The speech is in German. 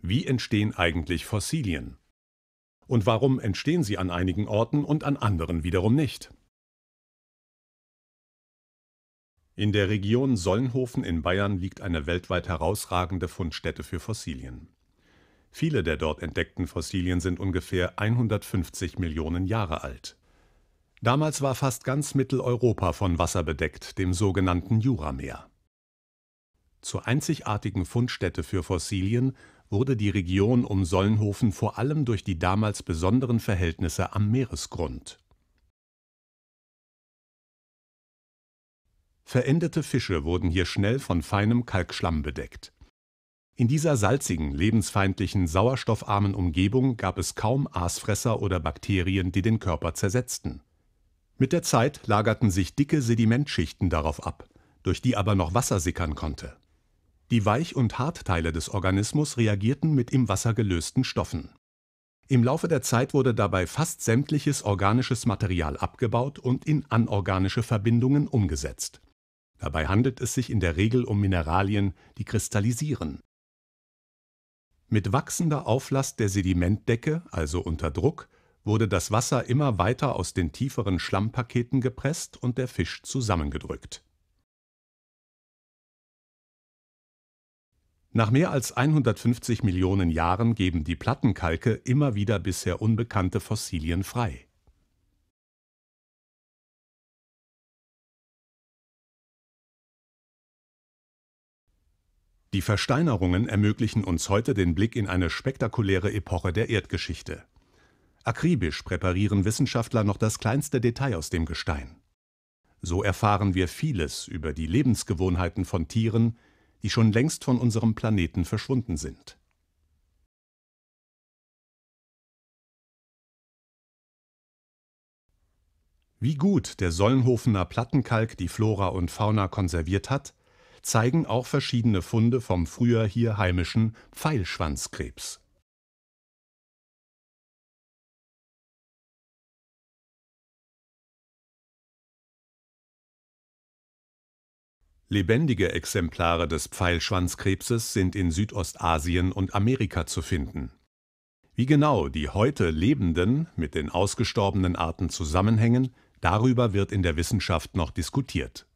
Wie entstehen eigentlich Fossilien? Und warum entstehen sie an einigen Orten und an anderen wiederum nicht? In der Region Sollenhofen in Bayern liegt eine weltweit herausragende Fundstätte für Fossilien. Viele der dort entdeckten Fossilien sind ungefähr 150 Millionen Jahre alt. Damals war fast ganz Mitteleuropa von Wasser bedeckt, dem sogenannten Jurameer. Zur einzigartigen Fundstätte für Fossilien wurde die Region um Solnhofen vor allem durch die damals besonderen Verhältnisse am Meeresgrund. Verendete Fische wurden hier schnell von feinem Kalkschlamm bedeckt. In dieser salzigen, lebensfeindlichen, sauerstoffarmen Umgebung gab es kaum Aasfresser oder Bakterien, die den Körper zersetzten. Mit der Zeit lagerten sich dicke Sedimentschichten darauf ab, durch die aber noch Wasser sickern konnte. Die Weich- und Hartteile des Organismus reagierten mit im Wasser gelösten Stoffen. Im Laufe der Zeit wurde dabei fast sämtliches organisches Material abgebaut und in anorganische Verbindungen umgesetzt. Dabei handelt es sich in der Regel um Mineralien, die kristallisieren. Mit wachsender Auflast der Sedimentdecke, also unter Druck, wurde das Wasser immer weiter aus den tieferen Schlammpaketen gepresst und der Fisch zusammengedrückt. Nach mehr als 150 Millionen Jahren geben die Plattenkalke immer wieder bisher unbekannte Fossilien frei. Die Versteinerungen ermöglichen uns heute den Blick in eine spektakuläre Epoche der Erdgeschichte. Akribisch präparieren Wissenschaftler noch das kleinste Detail aus dem Gestein. So erfahren wir vieles über die Lebensgewohnheiten von Tieren, die schon längst von unserem Planeten verschwunden sind. Wie gut der Sollenhofener Plattenkalk die Flora und Fauna konserviert hat, zeigen auch verschiedene Funde vom früher hier heimischen Pfeilschwanzkrebs. Lebendige Exemplare des Pfeilschwanzkrebses sind in Südostasien und Amerika zu finden. Wie genau die heute lebenden mit den ausgestorbenen Arten zusammenhängen, darüber wird in der Wissenschaft noch diskutiert